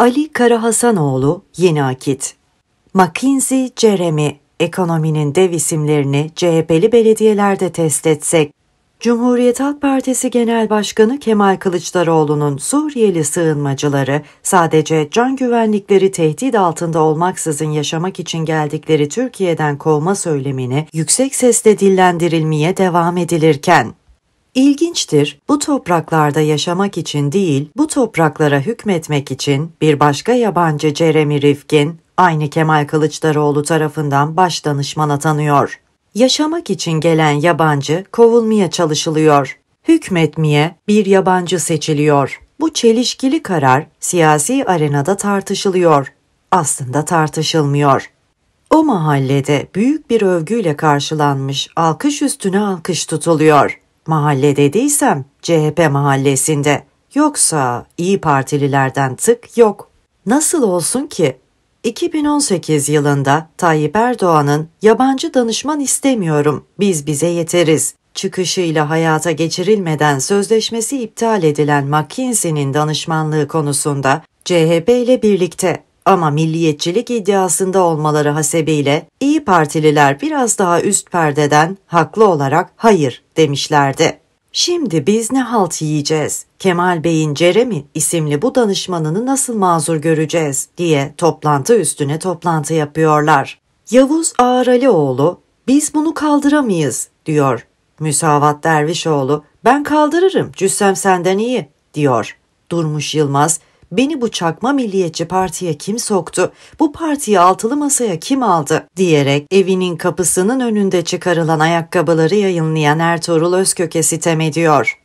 Ali Karahasanoğlu Yeni Akit Mackenzie Jeremy ekonominin dev isimlerini CHP'li belediyelerde test etsek, Cumhuriyet Halk Partisi Genel Başkanı Kemal Kılıçdaroğlu'nun Suriyeli sığınmacıları sadece can güvenlikleri tehdit altında olmaksızın yaşamak için geldikleri Türkiye'den kovma söylemini yüksek sesle dillendirilmeye devam edilirken, İlginçtir, bu topraklarda yaşamak için değil, bu topraklara hükmetmek için bir başka yabancı Jeremy Rifkin, aynı Kemal Kılıçdaroğlu tarafından baş danışman atanıyor. Yaşamak için gelen yabancı kovulmaya çalışılıyor. Hükmetmeye bir yabancı seçiliyor. Bu çelişkili karar siyasi arenada tartışılıyor. Aslında tartışılmıyor. O mahallede büyük bir övgüyle karşılanmış alkış üstüne alkış tutuluyor.'' Mahalle dediysem CHP mahallesinde. Yoksa İyi Partililerden tık yok. Nasıl olsun ki? 2018 yılında Tayyip Erdoğan'ın yabancı danışman istemiyorum, biz bize yeteriz çıkışıyla hayata geçirilmeden sözleşmesi iptal edilen McKinsey'nin danışmanlığı konusunda CHP ile birlikte ama milliyetçilik iddiasında olmaları hasebiyle İyi Partililer biraz daha üst perdeden haklı olarak hayır demişlerdi. Şimdi biz ne halt yiyeceğiz? Kemal Bey'in Ceremi isimli bu danışmanını nasıl mazur göreceğiz diye toplantı üstüne toplantı yapıyorlar. Yavuz Ağralioğlu, biz bunu kaldıramayız diyor. Müsavat Dervişoğlu, ben kaldırırım cüssem senden iyi diyor. Durmuş Yılmaz, Beni bu çakma milliyetçi partiye kim soktu? Bu partiyi altılı masaya kim aldı? diyerek evinin kapısının önünde çıkarılan ayakkabıları yayınlayan Ertuğrul Özkök'e sitem ediyor.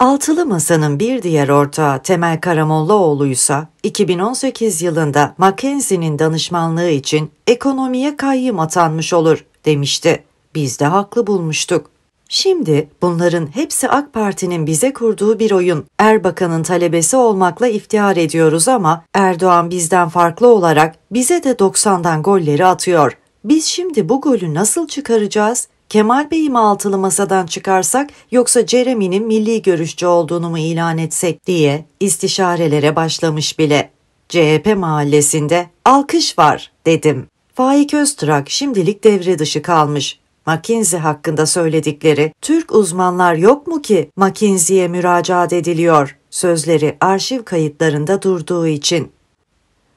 Altılı Masa'nın bir diğer ortağı Temel Karamollaoğlu ise 2018 yılında Mackenzie'nin danışmanlığı için ekonomiye kayyım atanmış olur demişti. Biz de haklı bulmuştuk. Şimdi bunların hepsi AK Parti'nin bize kurduğu bir oyun. Erbakan'ın talebesi olmakla iftihar ediyoruz ama Erdoğan bizden farklı olarak bize de 90'dan golleri atıyor. Biz şimdi bu golü nasıl çıkaracağız? Kemal Bey'i mi altılı masadan çıkarsak yoksa Jeremy'nin milli görüşçü olduğunu mu ilan etsek diye istişarelere başlamış bile. CHP mahallesinde alkış var dedim. Faik Öztrak şimdilik devre dışı kalmış. McKinsey hakkında söyledikleri Türk uzmanlar yok mu ki McKinsey'e müracaat ediliyor sözleri arşiv kayıtlarında durduğu için.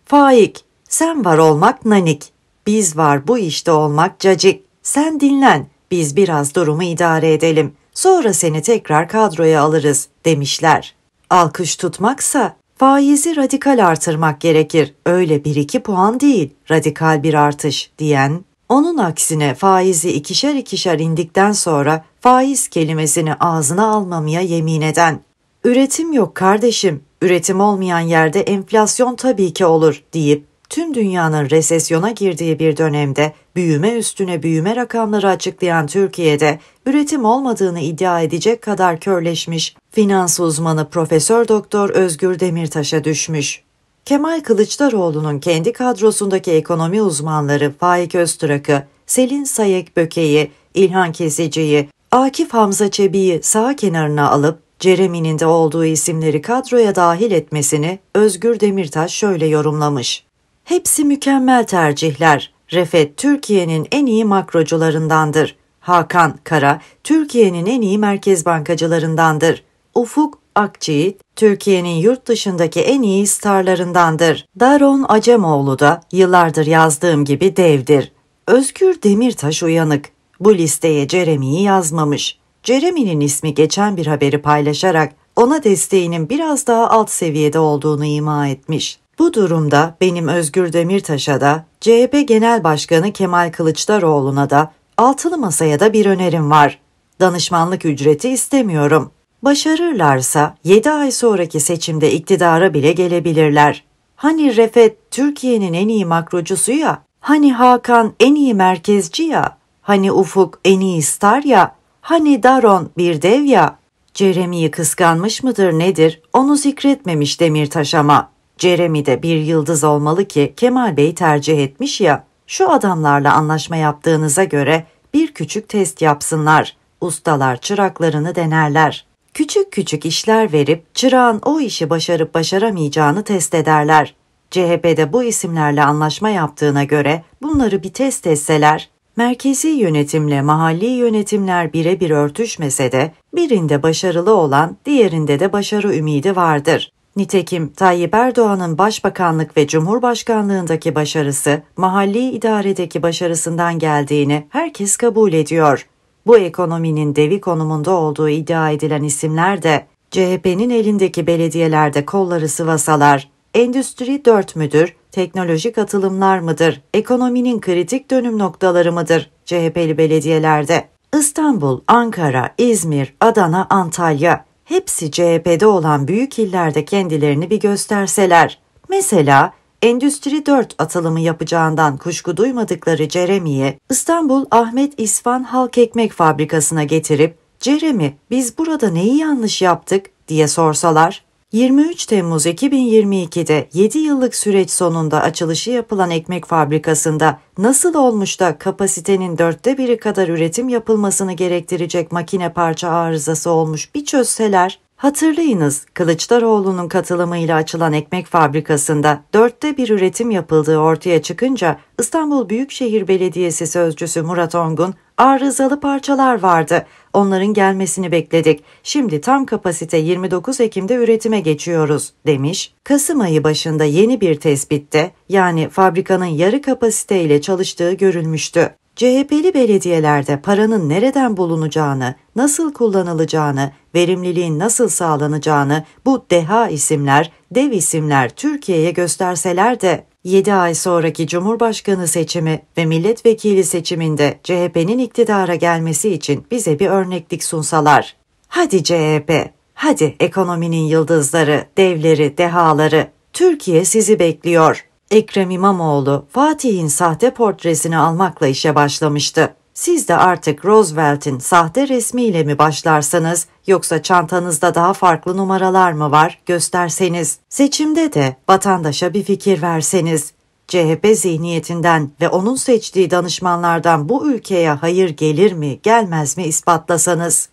Faik, sen var olmak nanik, biz var bu işte olmak cacik, sen dinlen, biz biraz durumu idare edelim, sonra seni tekrar kadroya alırız demişler. Alkış tutmaksa faizi radikal artırmak gerekir, öyle bir iki puan değil, radikal bir artış diyen onun aksine faizi ikişer ikişer indikten sonra faiz kelimesini ağzına almamaya yemin eden. Üretim yok kardeşim, üretim olmayan yerde enflasyon tabii ki olur deyip tüm dünyanın resesyona girdiği bir dönemde büyüme üstüne büyüme rakamları açıklayan Türkiye'de üretim olmadığını iddia edecek kadar körleşmiş finans uzmanı Profesör Doktor Özgür Demirtaş'a düşmüş. Kemal Kılıçdaroğlu'nun kendi kadrosundaki ekonomi uzmanları Faik Öztürak'ı, Selin Sayek Böke'yi, İlhan Kesici'yi, Akif Hamza Çebi'yi sağ kenarına alıp Jeremy'nin de olduğu isimleri kadroya dahil etmesini Özgür Demirtaş şöyle yorumlamış. Hepsi mükemmel tercihler. Refet Türkiye'nin en iyi makrocularındandır. Hakan Kara, Türkiye'nin en iyi merkez bankacılarındandır. Ufuk, Akçiğit, Türkiye'nin yurt dışındaki en iyi starlarındandır. Daron Acemoğlu da yıllardır yazdığım gibi devdir. Özgür Demirtaş uyanık. Bu listeye Jeremy'yi yazmamış. Jeremy'nin ismi geçen bir haberi paylaşarak ona desteğinin biraz daha alt seviyede olduğunu ima etmiş. Bu durumda benim Özgür Demirtaş'a da, CHP Genel Başkanı Kemal Kılıçdaroğlu'na da, altılı masaya da bir önerim var. Danışmanlık ücreti istemiyorum. Başarırlarsa 7 ay sonraki seçimde iktidara bile gelebilirler. Hani Refet Türkiye'nin en iyi makrocusu ya, hani Hakan en iyi merkezci ya, hani Ufuk en iyi star ya, hani Daron bir dev ya. Jeremy'yi kıskanmış mıdır nedir onu zikretmemiş Demirtaş ama. Jeremy de bir yıldız olmalı ki Kemal Bey tercih etmiş ya. Şu adamlarla anlaşma yaptığınıza göre bir küçük test yapsınlar. Ustalar çıraklarını denerler.'' Küçük küçük işler verip çırağın o işi başarıp başaramayacağını test ederler. CHP'de bu isimlerle anlaşma yaptığına göre bunları bir test etseler, merkezi yönetimle mahalli yönetimler birebir örtüşmese de birinde başarılı olan diğerinde de başarı ümidi vardır. Nitekim Tayyip Erdoğan'ın başbakanlık ve cumhurbaşkanlığındaki başarısı mahalli idaredeki başarısından geldiğini herkes kabul ediyor. Bu ekonominin devi konumunda olduğu iddia edilen isimler de CHP'nin elindeki belediyelerde kolları sıvasalar, Endüstri 4 müdür, teknolojik atılımlar mıdır, ekonominin kritik dönüm noktaları mıdır CHP'li belediyelerde? İstanbul, Ankara, İzmir, Adana, Antalya hepsi CHP'de olan büyük illerde kendilerini bir gösterseler. Mesela Endüstri 4 atılımı yapacağından kuşku duymadıkları Jeremy'yi İstanbul Ahmet İsvan Halk Ekmek Fabrikası'na getirip Jeremy biz burada neyi yanlış yaptık diye sorsalar 23 Temmuz 2022'de 7 yıllık süreç sonunda açılışı yapılan ekmek fabrikasında nasıl olmuş da kapasitenin dörtte biri kadar üretim yapılmasını gerektirecek makine parça arızası olmuş bir çözseler Hatırlayınız Kılıçdaroğlu'nun katılımıyla açılan ekmek fabrikasında dörtte bir üretim yapıldığı ortaya çıkınca İstanbul Büyükşehir Belediyesi Sözcüsü Murat Ongun arızalı parçalar vardı. Onların gelmesini bekledik. Şimdi tam kapasite 29 Ekim'de üretime geçiyoruz demiş. Kasım ayı başında yeni bir tespitte yani fabrikanın yarı kapasiteyle çalıştığı görülmüştü. CHP'li belediyelerde paranın nereden bulunacağını, nasıl kullanılacağını, verimliliğin nasıl sağlanacağını bu deha isimler, dev isimler Türkiye'ye gösterseler de 7 ay sonraki Cumhurbaşkanı seçimi ve milletvekili seçiminde CHP'nin iktidara gelmesi için bize bir örneklik sunsalar. Hadi CHP, hadi ekonominin yıldızları, devleri, dehaları, Türkiye sizi bekliyor.'' Ekrem İmamoğlu, Fatih'in sahte portresini almakla işe başlamıştı. Siz de artık Roosevelt'in sahte resmiyle mi başlarsanız yoksa çantanızda daha farklı numaralar mı var gösterseniz, seçimde de vatandaşa bir fikir verseniz, CHP zihniyetinden ve onun seçtiği danışmanlardan bu ülkeye hayır gelir mi gelmez mi ispatlasanız.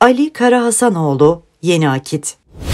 Ali Karahasanoğlu, Yeni Akit